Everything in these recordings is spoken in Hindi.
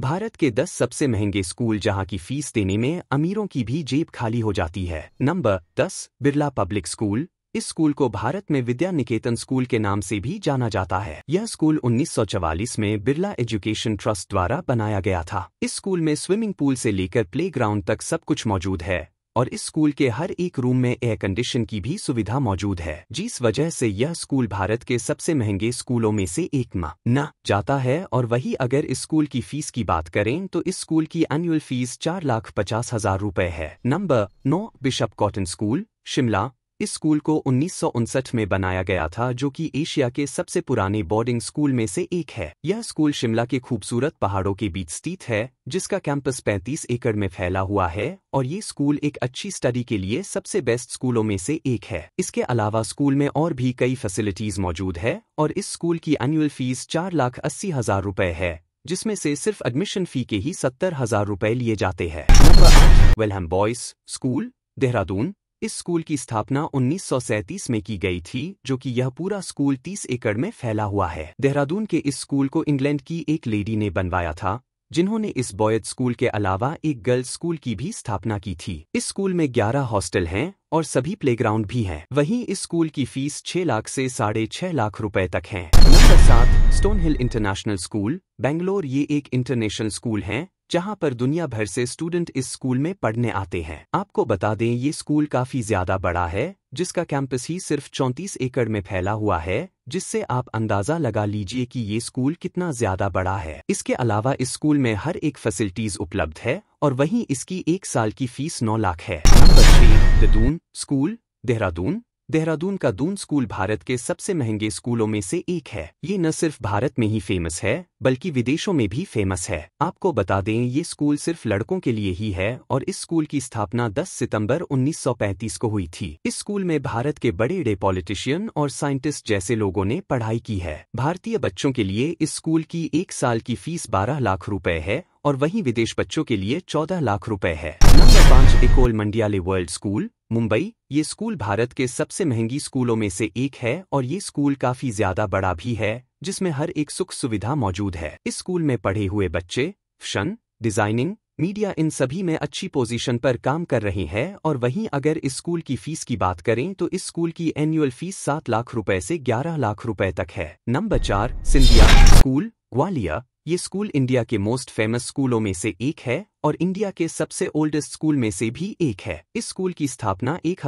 भारत के 10 सबसे महंगे स्कूल जहां की फीस देने में अमीरों की भी जेब खाली हो जाती है नंबर 10 बिरला पब्लिक स्कूल इस स्कूल को भारत में विद्या निकेतन स्कूल के नाम से भी जाना जाता है यह स्कूल 1944 में बिरला एजुकेशन ट्रस्ट द्वारा बनाया गया था इस स्कूल में स्विमिंग पूल से लेकर प्लेग्राउंड तक सब कुछ मौजूद है और इस स्कूल के हर एक रूम में एयर कंडीशन की भी सुविधा मौजूद है जिस वजह से यह स्कूल भारत के सबसे महंगे स्कूलों में से एक माना जाता है और वही अगर इस स्कूल की फीस की बात करें तो इस स्कूल की एनुअल फीस चार लाख पचास हजार रूपए है नंबर नौ बिशप कॉटन स्कूल शिमला इस स्कूल को उन्नीस में बनाया गया था जो कि एशिया के सबसे पुराने बोर्डिंग स्कूल में से एक है यह स्कूल शिमला के खूबसूरत पहाड़ों के बीच स्थित है जिसका कैंपस 35 एकड़ में फैला हुआ है और ये स्कूल एक अच्छी स्टडी के लिए सबसे बेस्ट स्कूलों में से एक है इसके अलावा स्कूल में और भी कई फैसिलिटीज मौजूद है और इस स्कूल की एनुअल फीस चार लाख अस्सी हजार रूपए है जिसमें से सिर्फ एडमिशन फी के ही सत्तर हजार रूपए लिए जाते हैं वेलहम बॉयज स्कूल देहरादून इस स्कूल की स्थापना 1937 में की गई थी जो कि यह पूरा स्कूल 30 एकड़ में फैला हुआ है देहरादून के इस स्कूल को इंग्लैंड की एक लेडी ने बनवाया था जिन्होंने इस बॉयज स्कूल के अलावा एक गर्ल्स स्कूल की भी स्थापना की थी इस स्कूल में 11 हॉस्टल हैं और सभी प्लेग्राउंड भी हैं वहीं इस स्कूल की फीस 6 लाख से साढ़े छह लाख रुपए तक है नंबर सात Stone Hill international school Bangalore ये एक इंटरनेशनल स्कूल है जहां पर दुनिया भर से स्टूडेंट इस स्कूल में पढ़ने आते हैं आपको बता दें ये स्कूल काफी ज्यादा बड़ा है जिसका कैंपस ही सिर्फ 34 एकड़ में फैला हुआ है जिससे आप अंदाजा लगा लीजिए कि ये स्कूल कितना ज्यादा बड़ा है इसके अलावा इस स्कूल में हर एक फैसिलिटीज उपलब्ध है और वहीं इसकी एक साल की फीस नौ लाख है नंबर स्कूल देहरादून देहरादून का दून स्कूल भारत के सबसे महंगे स्कूलों में से एक है ये न सिर्फ भारत में ही फेमस है बल्कि विदेशों में भी फेमस है आपको बता दें ये स्कूल सिर्फ लड़कों के लिए ही है और इस स्कूल की स्थापना 10 सितंबर 1935 को हुई थी इस स्कूल में भारत के बड़े बड़े पॉलिटिशियन और साइंटिस्ट जैसे लोगों ने पढ़ाई की है भारतीय बच्चों के लिए इस स्कूल की एक साल की फीस बारह लाख रूपए है और वही विदेश बच्चों के लिए चौदह लाख रूपए है नंबर पाँच Ecole Mondiale world school Mumbai ये स्कूल भारत के सबसे महंगी स्कूलों में से एक है और ये स्कूल काफी ज्यादा बड़ा भी है जिसमें हर एक सुख सुविधा मौजूद है इस स्कूल में पढ़े हुए बच्चे फशन डिजाइनिंग मीडिया इन सभी में अच्छी पोजीशन पर काम कर रहे हैं और वहीं अगर इस स्कूल की फीस की बात करें तो इस स्कूल की एनुअल फीस सात लाख रुपए से ग्यारह लाख रुपए तक है नंबर चार सिंधिया स्कूल ग्वालिया ये स्कूल इंडिया के मोस्ट फेमस स्कूलों में से एक है और इंडिया के सबसे ओल्डेस्ट स्कूल में से भी एक है इस स्कूल की स्थापना एक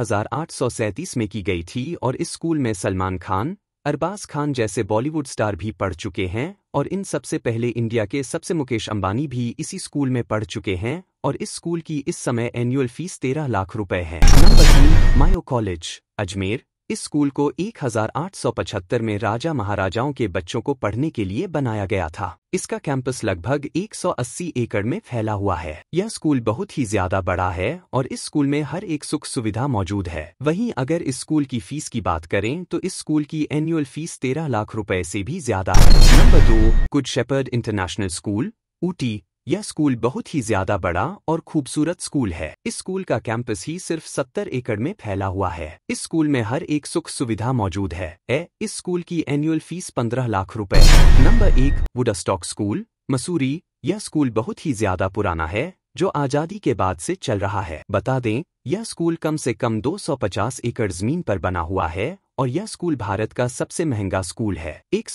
में की गई थी और इस स्कूल में सलमान खान अरबाज खान जैसे बॉलीवुड स्टार भी पढ़ चुके हैं और इन सबसे पहले इंडिया के सबसे मुकेश अंबानी भी इसी स्कूल में पढ़ चुके हैं और इस स्कूल की इस समय एनुअल फीस तेरह लाख रुपए है नंबर तीन मायो कॉलेज अजमेर इस स्कूल को 1875 में राजा महाराजाओं के बच्चों को पढ़ने के लिए बनाया गया था इसका कैंपस लगभग 180 एकड़ में फैला हुआ है यह स्कूल बहुत ही ज्यादा बड़ा है और इस स्कूल में हर एक सुख सुविधा मौजूद है वहीं अगर इस स्कूल की फीस की बात करें तो इस स्कूल की एनुअल फीस तेरह लाख रूपए ऐसी भी ज्यादा है नंबर दो Good Shepherd international school Ooty यह स्कूल बहुत ही ज्यादा बड़ा और खूबसूरत स्कूल है इस स्कूल का कैंपस ही सिर्फ 70 एकड़ में फैला हुआ है इस स्कूल में हर एक सुख सुविधा मौजूद है ए इस स्कूल की एनुअल फीस 15 लाख रुपए नंबर एक वुडस्टॉक स्कूल मसूरी यह स्कूल बहुत ही ज्यादा पुराना है जो आज़ादी के बाद से चल रहा है बता दें यह स्कूल कम से कम 250 एकड़ जमीन पर बना हुआ है और यह स्कूल भारत का सबसे महंगा स्कूल है एक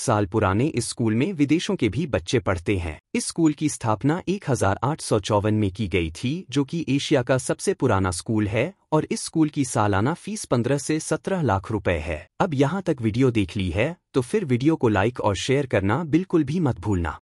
साल पुराने इस स्कूल में विदेशों के भी बच्चे पढ़ते हैं इस स्कूल की स्थापना एक में की गई थी जो कि एशिया का सबसे पुराना स्कूल है और इस स्कूल की सालाना फीस 15 से 17 लाख रुपए है अब यहाँ तक वीडियो देख ली है तो फिर वीडियो को लाइक और शेयर करना बिल्कुल भी मत भूलना